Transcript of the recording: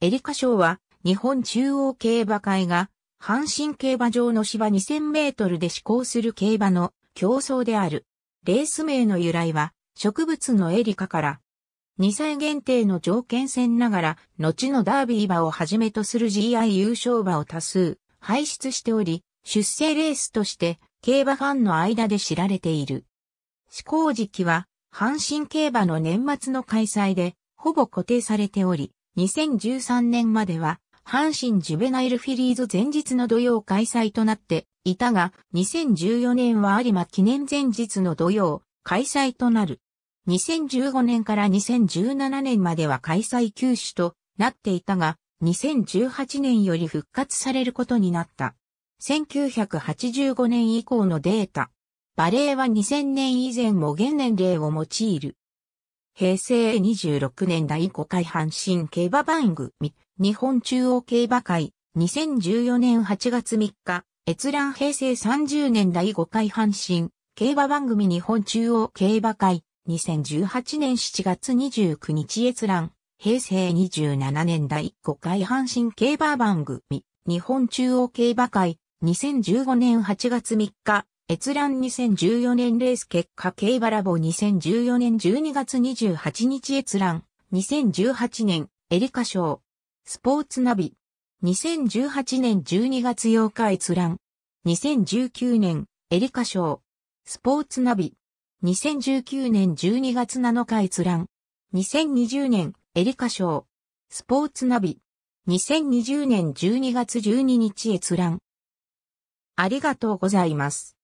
エリカ賞は、日本中央競馬会が、阪神競馬場の芝2000メートルで施行する競馬の競争である。レース名の由来は、植物のエリカから、2歳限定の条件戦ながら、後のダービー馬をはじめとする GI 優勝馬を多数、輩出しており、出世レースとして、競馬ファンの間で知られている。施行時期は、阪神競馬の年末の開催で、ほぼ固定されており、2013年までは、阪神ジュベナイルフィリーズ前日の土曜開催となっていたが、2014年は有馬記念前日の土曜開催となる。2015年から2017年までは開催休止となっていたが、2018年より復活されることになった。1985年以降のデータ。バレーは2000年以前も現年齢を用いる。平成26年第5回阪神競馬番組、日本中央競馬会、2014年8月3日、閲覧平成30年第5回阪神、競馬番組日本中央競馬会、2018年7月29日閲覧、平成27年第5回阪神競馬番組、日本中央競馬会、2015年8月3日、閲覧2014年レース結果競馬ラボ2014年12月28日閲覧2018年エリカ賞スポーツナビ2018年12月8日閲覧2019年エリカ賞スポーツナビ2019年12月7日閲覧2020年エリカ賞スポーツナビ2020年12月12日閲覧ありがとうございます。